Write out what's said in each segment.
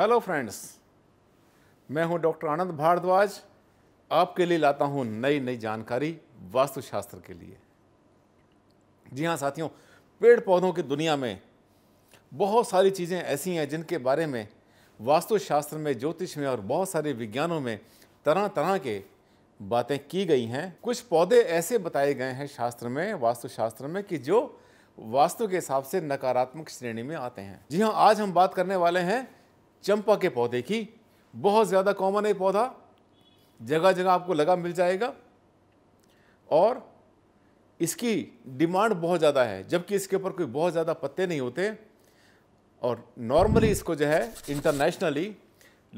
hello friends मैं हूं doctor आनंद भारद्वाज आपके लिए लाता हूं नई नई जानकारी वास्तुशास्त्र के लिए जी हां साथियों पेड़ पौधों की दुनिया में बहुत सारी चीज़ें ऐसी हैं जिनके बारे में वास्तुशास्त्र में ज्योतिष में और बहुत सारे विज्ञानों में तरह तरह के बातें की गई हैं कुछ पौधे ऐसे बताए गए हैं शास्त्र में वास्तुशास्त्र में कि जो वास्तु के हिसाब से नकारात्मक श्रेणी में आते हैं जी हाँ आज हम बात करने वाले हैं चंपा के पौधे की बहुत ज़्यादा कॉमन है पौधा जगह जगह आपको लगा मिल जाएगा और इसकी डिमांड बहुत ज़्यादा है जबकि इसके ऊपर कोई बहुत ज़्यादा पत्ते नहीं होते और नॉर्मली इसको जो है इंटरनेशनली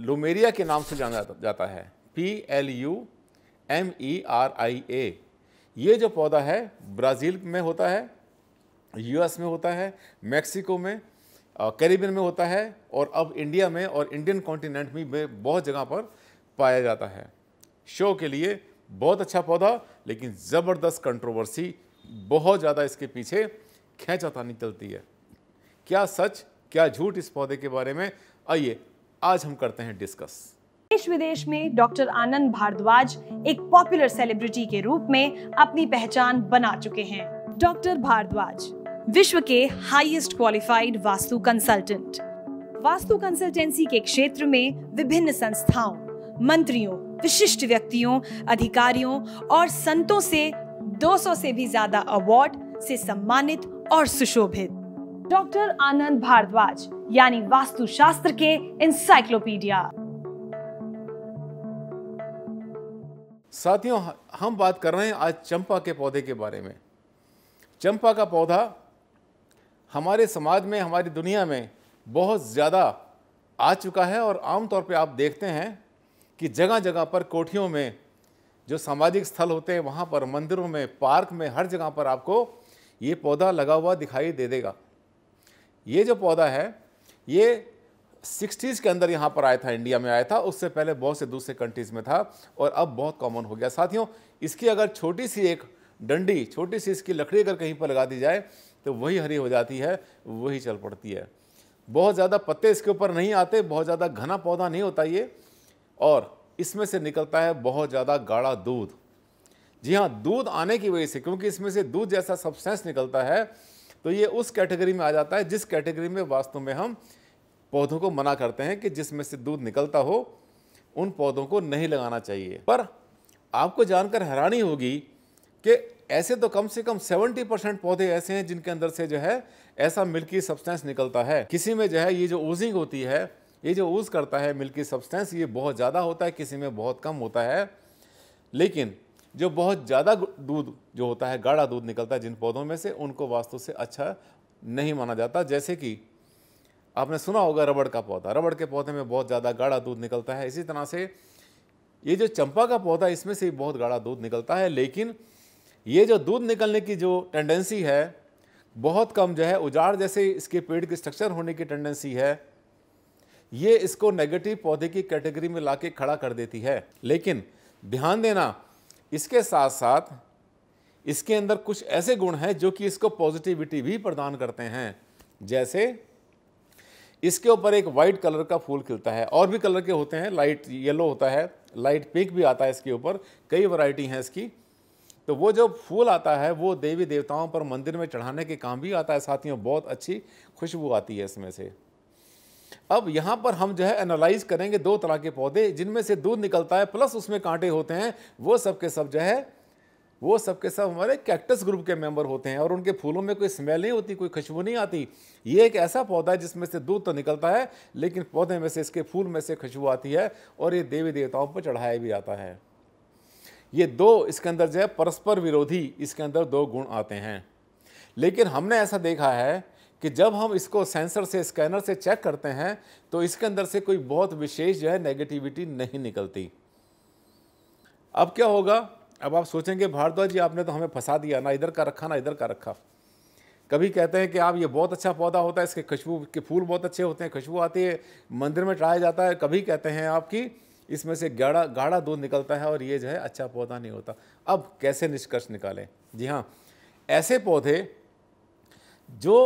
लुमेरिया के नाम से जाना जाता है P L U M E R I A ये जो पौधा है ब्राज़ील में होता है यूएस में होता है मैक्सिको में कैरिबियन में होता है और अब इंडिया में और इंडियन कॉन्टिनेंट में बहुत जगह पर पाया जाता है शो के लिए बहुत अच्छा पौधा लेकिन ज़बरदस्त कंट्रोवर्सी बहुत ज़्यादा इसके पीछे खेचातानी चलती है क्या सच क्या झूठ इस पौधे के बारे में आइए आज हम करते हैं डिस्कस देश विदेश में डॉक्टर आनंद भारद्वाज एक पॉपुलर सेलिब्रिटी के रूप में अपनी पहचान बना चुके हैं डॉक्टर भारद्वाज विश्व के highest qualified vastu consultant vastu consultancy के क्षेत्र में विभिन्न संस्थाओं मंत्रियों विशिष्ट व्यक्तियों अधिकारियों और संतों से 200 से भी ज्यादा अवार्ड से सम्मानित और सुशोभित डॉक्टर आनंद भारद्वाज यानी वास्तुशास्त्र के इंसाइक्लोपीडिया साथियों हम बात कर रहे हैं आज चंपा के पौधे के बारे में चंपा का पौधा हमारे समाज में हमारी दुनिया में बहुत ज़्यादा आ चुका है और आमतौर पर आप देखते हैं कि जगह जगह पर कोठियों में जो सामाजिक स्थल होते हैं वहाँ पर मंदिरों में पार्क में हर जगह पर आपको ये पौधा लगा हुआ दिखाई दे देगा ये जो पौधा है ये सिक्सटीज़ के अंदर यहाँ पर आया था इंडिया में आया था उससे पहले बहुत से दूसरे कंट्रीज़ में था और अब बहुत कॉमन हो गया साथियों इसकी अगर छोटी सी एक डंडी छोटी सी इसकी लकड़ी अगर कहीं पर लगा दी जाए तो वही हरी हो जाती है वही चल पड़ती है बहुत ज़्यादा पत्ते इसके ऊपर नहीं आते बहुत ज़्यादा घना पौधा नहीं होता ये और इसमें से निकलता है बहुत ज़्यादा गाढ़ा दूध जी हाँ दूध आने की वजह से क्योंकि इसमें से दूध जैसा सब्सटेंस निकलता है तो ये उस कैटेगरी में आ जाता है जिस कैटेगरी में वास्तव में हम पौधों को मना करते हैं कि जिसमें से दूध निकलता हो उन पौधों को नहीं लगाना चाहिए पर आपको जानकर हैरानी होगी कि ऐसे तो कम से कम 70 परसेंट पौधे ऐसे हैं जिनके अंदर से जो है ऐसा मिल्की सब्सटेंस निकलता है किसी में जो है ये जो ओजिंग होती है ये जो ऊज करता है मिल्की सब्सटेंस ये बहुत ज़्यादा होता है किसी में बहुत कम होता है लेकिन जो बहुत ज़्यादा दूध जो होता है गाढ़ा दूध निकलता है जिन पौधों में से उनको वास्तु से अच्छा नहीं माना जाता जैसे कि आपने सुना होगा रबड़ का पौधा रबड़ के पौधे में बहुत ज़्यादा गाढ़ा दूध निकलता है इसी तरह से ये जो चंपा का पौधा इसमें से बहुत गाढ़ा दूध निकलता है लेकिन ये जो दूध निकलने की जो टेंडेंसी है बहुत कम जो है उजाड़ जैसे इसके पेड़ की स्ट्रक्चर होने की टेंडेंसी है ये इसको नेगेटिव पौधे की कैटेगरी में ला खड़ा कर देती है लेकिन ध्यान देना इसके साथ साथ इसके अंदर कुछ ऐसे गुण हैं जो कि इसको पॉजिटिविटी भी प्रदान करते हैं जैसे इसके ऊपर एक वाइट कलर का फूल खिलता है और भी कलर के होते हैं लाइट येलो होता है लाइट पिंक भी आता है इसके ऊपर कई वैरायटी हैं इसकी तो वो जो फूल आता है वो देवी देवताओं पर मंदिर में चढ़ाने के काम भी आता है साथियों बहुत अच्छी खुशबू आती है इसमें से अब यहाँ पर हम जो है एनालाइज करेंगे दो तरह के पौधे जिनमें से दूध निकलता है प्लस उसमें कांटे होते हैं वो सब के सब जो है वो सब के सब हमारे कैक्टस ग्रुप के मेंबर होते हैं और उनके फूलों में कोई स्मेल नहीं होती कोई खुशबू नहीं आती ये एक ऐसा पौधा है जिसमें से दूध तो निकलता है लेकिन पौधे में से इसके फूल में से खुशबू आती है और ये देवी देवताओं पर चढ़ाया भी जाता है ये दो इसके अंदर जो है परस्पर विरोधी इसके अंदर दो गुण आते हैं लेकिन हमने ऐसा देखा है कि जब हम इसको सेंसर से स्कैनर से चेक करते हैं तो इसके अंदर से कोई बहुत विशेष जो है नेगेटिविटी नहीं निकलती अब क्या होगा अब आप सोचेंगे भारद्वाज जी आपने तो हमें फंसा दिया ना इधर का रखा ना इधर का रखा कभी कहते हैं कि आप ये बहुत अच्छा पौधा होता है इसके खुशबू के फूल बहुत अच्छे होते हैं खुशबू आती है मंदिर में ट्राया जाता है कभी कहते हैं आपकी इसमें से गाढ़ा गाढ़ा दूध निकलता है और ये जो है अच्छा पौधा नहीं होता अब कैसे निष्कर्ष निकालें जी हाँ ऐसे पौधे जो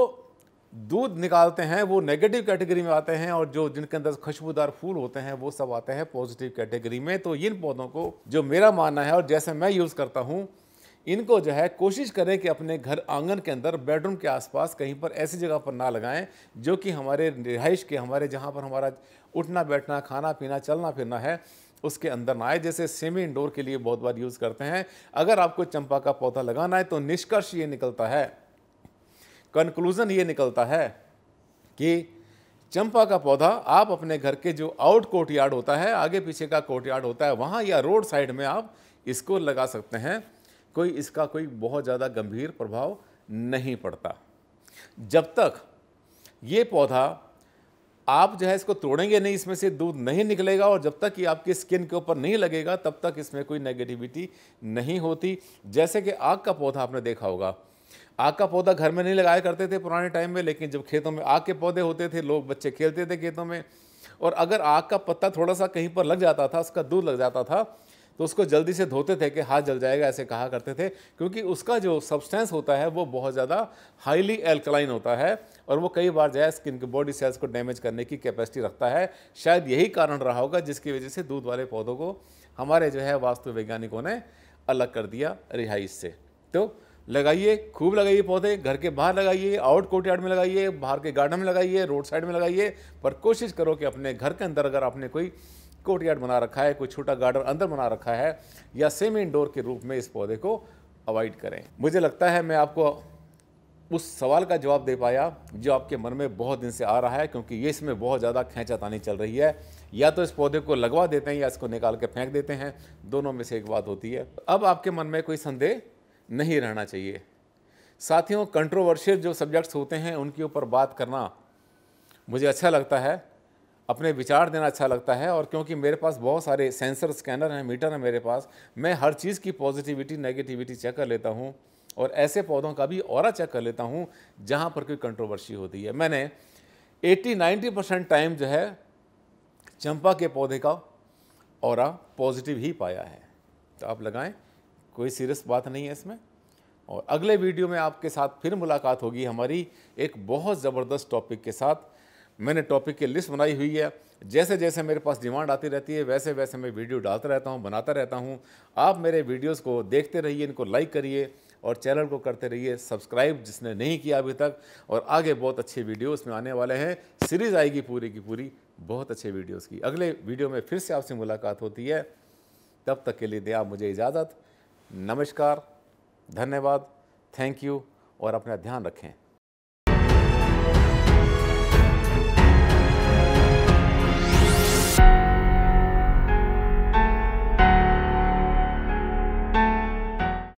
दूध निकालते हैं वो नेगेटिव कैटेगरी में आते हैं और जो जिनके अंदर खुशबूदार फूल होते हैं वो सब आते हैं पॉजिटिव कैटेगरी में तो इन पौधों को जो मेरा मानना है और जैसे मैं यूज़ करता हूँ इनको जो है कोशिश करें कि अपने घर आंगन के अंदर बेडरूम के आसपास कहीं पर ऐसी जगह पर ना लगाएं जो कि हमारे रिहाइश के हमारे जहां पर हमारा उठना बैठना खाना पीना चलना फिरना है उसके अंदर ना आए जैसे सेमी इंडोर के लिए बहुत बार यूज़ करते हैं अगर आपको चंपा का पौधा लगाना है तो निष्कर्ष ये निकलता है कंक्लूज़न ये निकलता है कि चंपा का पौधा आप अपने घर के जो आउट कोर्ट यार्ड होता है आगे पीछे का कोर्ट होता है वहाँ या रोड साइड में आप इसको लगा सकते हैं कोई इसका कोई बहुत ज़्यादा गंभीर प्रभाव नहीं पड़ता जब तक ये पौधा आप जो है इसको तोड़ेंगे नहीं इसमें से दूध नहीं निकलेगा और जब तक कि आपकी स्किन के ऊपर नहीं लगेगा तब तक इसमें कोई नेगेटिविटी नहीं होती जैसे कि आग का पौधा आपने देखा होगा आग का पौधा घर में नहीं लगाया करते थे पुराने टाइम में लेकिन जब खेतों में आग के पौधे होते थे लोग बच्चे खेलते थे खेतों में और अगर आग का पत्ता थोड़ा सा कहीं पर लग जाता था उसका दूध लग जाता था तो उसको जल्दी से धोते थे कि हाथ जल जाएगा ऐसे कहा करते थे क्योंकि उसका जो सब्सटेंस होता है वो बहुत ज़्यादा हाईली एल्कलाइन होता है और वो कई बार जाए स्किन के बॉडी सेल्स को डैमेज करने की कैपेसिटी रखता है शायद यही कारण रहा होगा जिसकी वजह से दूध वाले पौधों को हमारे जो है वास्तु वैज्ञानिकों ने अलग कर दिया रिहाइश से तो लगाइए खूब लगाइए पौधे घर के बाहर लगाइए आउट कोर्ट यार्ड में लगाइए बाहर के गार्डन में लगाइए रोड साइड में लगाइए पर कोशिश करो कि अपने घर के अंदर अगर आपने कोई कोर्ट बना रखा है कोई छोटा गार्डन अंदर बना रखा है या सेमी इंडोर के रूप में इस पौधे को अवॉइड करें मुझे लगता है मैं आपको उस सवाल का जवाब दे पाया जो आपके मन में बहुत दिन से आ रहा है क्योंकि ये इसमें बहुत ज़्यादा खेचातानी चल रही है या तो इस पौधे को लगवा देते हैं या इसको निकाल के फेंक देते हैं दोनों में से एक बात होती है अब आपके मन में कोई संदेह नहीं रहना चाहिए साथियों कंट्रोवर्शियल जो सब्जेक्ट्स होते हैं उनके ऊपर बात करना मुझे अच्छा लगता है अपने विचार देना अच्छा लगता है और क्योंकि मेरे पास बहुत सारे सेंसर स्कैनर हैं मीटर हैं मेरे पास मैं हर चीज़ की पॉजिटिविटी नेगेटिविटी चेक कर लेता हूँ और ऐसे पौधों का भी और चेक कर लेता हूँ जहाँ पर कोई कंट्रोवर्सी होती है मैंने 80-90 परसेंट टाइम जो है चंपा के पौधे का और पॉजिटिव ही पाया है तो आप लगाएं कोई सीरियस बात नहीं है इसमें और अगले वीडियो में आपके साथ फिर मुलाकात होगी हमारी एक बहुत ज़बरदस्त टॉपिक के साथ मैंने टॉपिक की लिस्ट बनाई हुई है जैसे जैसे मेरे पास डिमांड आती रहती है वैसे वैसे मैं वीडियो डालता रहता हूँ बनाता रहता हूँ आप मेरे वीडियोज़ को देखते रहिए इनको लाइक करिए और चैनल को करते रहिए सब्सक्राइब जिसने नहीं किया अभी तक और आगे बहुत अच्छे वीडियो में आने वाले हैं सीरीज़ आएगी पूरी की पूरी बहुत अच्छे वीडियोस की अगले वीडियो में फिर से आपसे मुलाकात होती है तब तक के लिए दें आप मुझे इजाज़त नमस्कार धन्यवाद थैंक यू और अपना ध्यान रखें